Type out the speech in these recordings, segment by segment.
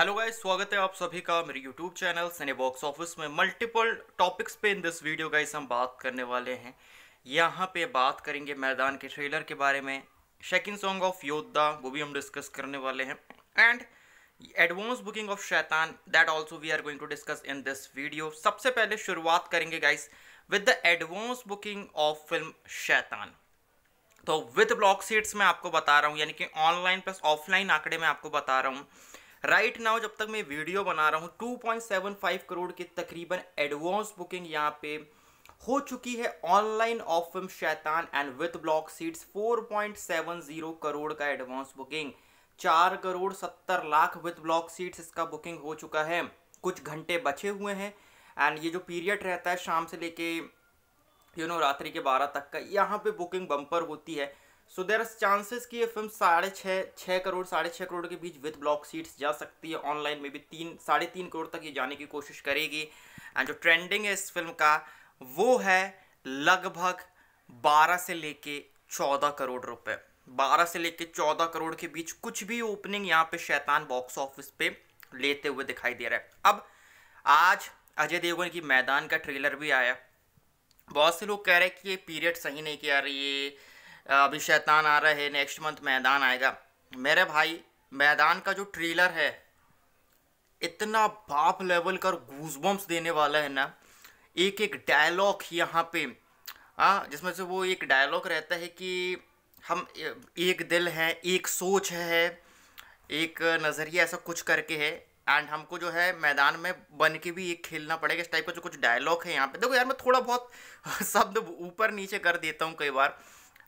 hello guys स्वागत है आप सभी का मेरे यूट्यूब चैनल सने बॉक्स ऑफिस में मल्टीपल टॉपिक्स पे इन दिस वीडियो गाइस हम बात करने वाले हैं यहाँ पे बात करेंगे मैदान के ट्रेलर के बारे में सेकंड सॉन्ग ऑफ योद्धा वो भी हम डिस्कस करने वाले हैं and advance booking of Shaitaan that also we are going to discuss in this video सबसे पहले शुरुआत करेंगे guys with the advance booking of film Shaitaan तो विद ब्लॉक सीट्स में आपको बता रहा हूँ यानी कि ऑनलाइन प्लस ऑफलाइन आंकड़े में आपको बता रहा हूँ राइट right नाउ जब तक मैं वीडियो बना रहा हूँ 2.75 करोड़ के तकरीबन एडवांस बुकिंग यहाँ पे हो चुकी है online of film Shaitaan and with block seats 4.70 crore का एडवांस बुकिंग चार करोड़ सत्तर लाख विथ ब्लॉक सीट्स इसका बुकिंग हो चुका है कुछ घंटे बचे हुए हैं एंड ये जो पीरियड रहता है शाम से लेके यू नो रात्रि के बारह तक का यहाँ पे बुकिंग बम्पर होती है सो देर चांसेस कि ये फिल्म साढ़े छः छः करोड़ साढ़े छः करोड़ के बीच विद ब्लॉक सीट्स जा सकती है ऑनलाइन में भी तीन साढ़े तीन करोड़ तक ये जाने की कोशिश करेगी एंड जो ट्रेंडिंग है इस फिल्म का वो है लगभग बारह से लेके चौदह करोड़ रुपए बारह से लेके चौदह करोड़ के बीच कुछ भी ओपनिंग यहाँ पे शैतान बॉक्स ऑफिस पे लेते हुए दिखाई दे रहा है अब आज अजय देवगन की मैदान का ट्रेलर भी आया बहुत से लोग कह रहे हैं कि ये पीरियड सही नहीं किया रही है अभी शैतान आ रहा है नेक्स्ट मंथ मैदान आएगा मेरे भाई मैदान का जो ट्रेलर है इतना बाप लेवल का गूजबम्स देने वाला है ना एक एक डायलॉग यहाँ पे हाँ जिसमें से वो एक डायलॉग रहता है कि हम एक दिल है एक सोच है एक नज़रिया ऐसा कुछ करके है एंड हमको जो है मैदान में बन के भी एक खेलना पड़ेगा इस टाइप का जो कुछ डायलॉग है यहाँ पे देखो यार मैं थोड़ा बहुत शब्द ऊपर नीचे कर देता हूँ कई बार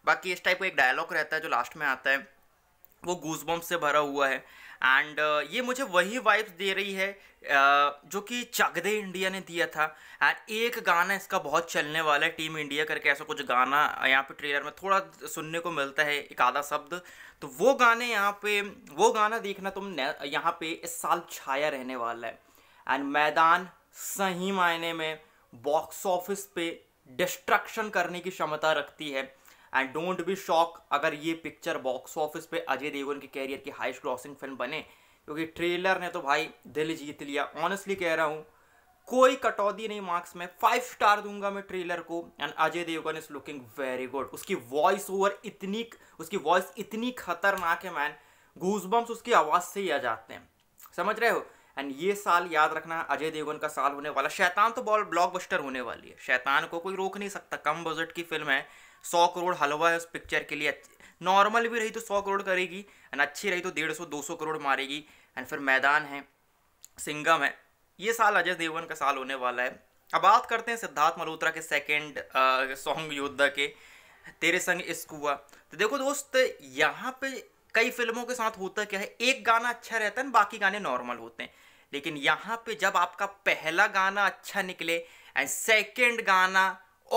बाकी इस टाइप का एक डायलॉग रहता है जो लास्ट में आता है वो गूजबम्प से भरा हुआ है एंड uh, ये मुझे वही वाइब्स दे रही है uh, जो कि चगदे इंडिया ने दिया था एंड एक गाना इसका बहुत चलने वाला है टीम इंडिया करके ऐसा कुछ गाना यहाँ पे ट्रेलर में थोड़ा सुनने को मिलता है एक आधा शब्द तो वो गाने यहाँ पे वो गाना देखना तुम यहाँ पे इस साल छाया रहने वाला है एंड मैदान सही मायने में बॉक्स ऑफिस पे डिस्ट्रक्शन करने की क्षमता रखती है एंड डोंट बी शॉक अगर ये पिक्चर बॉक्स ऑफिस पे अजय देवगन के कैरियर की हाइस्ट ग्रॉसिंग फिल्म बने क्योंकि ट्रेलर ने तो भाई दिल जीत लिया ऑनेस्टली कह रहा हूँ कोई कटौती नहीं मार्क्स में फाइव स्टार दूंगा मैं ट्रेलर को and Ajay Devgn is looking very good उसकी वॉइस ओवर इतनी उसकी वॉइस इतनी खतरनाक है मैन गूजबम्स उसकी आवाज़ से ही आ जाते हैं समझ रहे हो एंड ये साल याद रखना अजय देवगन का साल होने वाला शैतान तो बॉल ब्लॉकबस्टर होने वाली है शैतान को कोई रोक नहीं सकता कम बजट की फिल्म है सौ करोड़ हलवा है उस पिक्चर के लिए नॉर्मल भी रही तो सौ करोड़ करेगी एंड अच्छी रही तो डेढ़ सौ दो सौ करोड़ मारेगी एंड फिर मैदान है सिंगम है ये साल अजय देवगन का साल होने वाला है अब बात करते हैं सिद्धार्थ मल्होत्रा के सेकेंड सॉन्ग योद्धा के तेरे संग इश्क हुआ तो देखो दोस्त यहाँ पे कई फिल्मों के साथ होता क्या है एक गाना अच्छा रहता है बाकी गाने नॉर्मल होते हैं लेकिन यहाँ पे जब आपका पहला गाना अच्छा निकले एंड सेकेंड गाना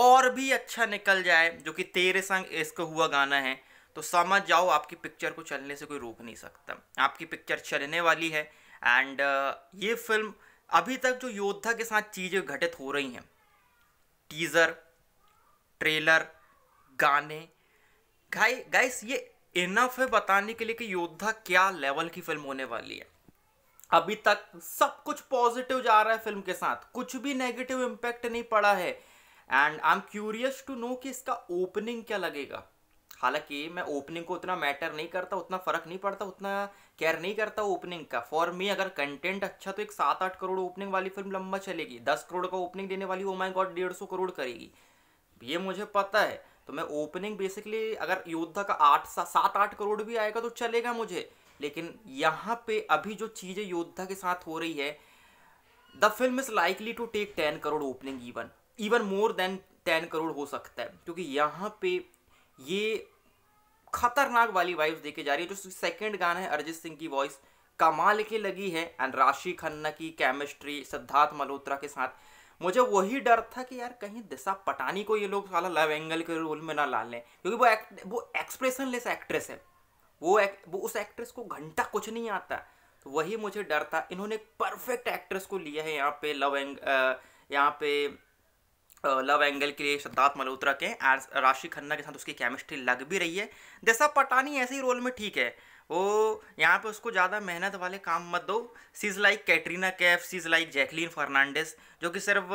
और भी अच्छा निकल जाए जो कि तेरे संग इश्क हुआ गाना है तो समझ जाओ आपकी पिक्चर को चलने से कोई रोक नहीं सकता आपकी पिक्चर चलने वाली है एंड uh, ये फिल्म अभी तक जो योद्धा के साथ चीज़ें घटित हो रही हैं टीज़र ट्रेलर गाने गाई गाइस ये इनफ है बताने के लिए कि योद्धा क्या लेवल की फिल्म होने वाली है अभी तक सब कुछ पॉजिटिव जा रहा है फिल्म के साथ कुछ भी नेगेटिव इम्पैक्ट नहीं पड़ा है and I am curious to know कि इसका ओपनिंग क्या लगेगा हालांकि मैं ओपनिंग को उतना मैटर नहीं करता उतना फ़र्क नहीं पड़ता उतना केयर नहीं करता ओपनिंग का फॉर मी अगर कंटेंट अच्छा तो एक सात आठ करोड़ ओपनिंग वाली फिल्म लंबा चलेगी दस करोड़ का ओपनिंग देने वाली ओ माई गॉड डेढ़ सौ करोड़ करेगी ये मुझे पता है तो मैं ओपनिंग बेसिकली अगर योद्धा का आठ सा, सात आठ करोड़ भी आएगा तो चलेगा मुझे लेकिन यहाँ पे अभी जो चीज़ें योद्धा के साथ हो रही है the film is likely to take ten crore opening even even more than ten crore हो सकता है क्योंकि यहाँ पे ये खतरनाक वाली वाइब्स देके जा रही है जो सेकंड गाना है अरिजीत सिंह की वॉइस कमाल के लगी है एंड राशि खन्ना की केमिस्ट्री सिद्धार्थ मल्होत्रा के साथ मुझे वही डर था कि यार कहीं दिशा पटानी को ये लोग साला लव एंगल के रोल में ना ला लें क्योंकि वो एक, वो एक्सप्रेशनलेस एक्ट्रेस है वो एक, वो उस एक्ट्रेस को घंटा कुछ नहीं आता तो वही मुझे डर था इन्होंने परफेक्ट एक्ट्रेस को लिया है यहाँ पे लव एंग यहाँ पे लव एंगल के लिए सिद्धार्थ मल्होत्रा के एंड राशि खन्ना के साथ उसकी केमिस्ट्री लग भी रही है दिशा पटानी ऐसे ही रोल में ठीक है वो यहाँ पे उसको ज़्यादा मेहनत वाले काम मत दो सीज लाइक कैटरीना कैफ सीज लाइक जैकलीन फर्नांडिस जो कि सिर्फ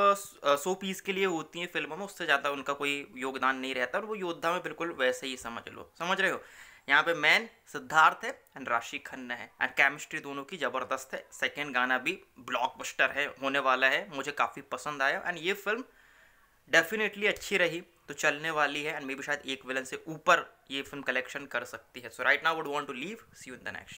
सो पीस के लिए होती हैं फिल्मों में उससे ज़्यादा उनका कोई योगदान नहीं रहता और वो योद्धा में बिल्कुल वैसे ही समझ लो समझ रहे हो यहाँ पे मैन सिद्धार्थ है एंड राशि खन्ना है एंड केमिस्ट्री दोनों की ज़बरदस्त है सेकेंड गाना भी ब्लॉकबस्टर है होने वाला है मुझे काफ़ी पसंद आया एंड ये फिल्म डेफिनेटली अच्छी रही तो चलने वाली है एंड मे बी शायद एक विलन से ऊपर ये फिल्म कलेक्शन कर सकती है so right now would want to leave see you in the next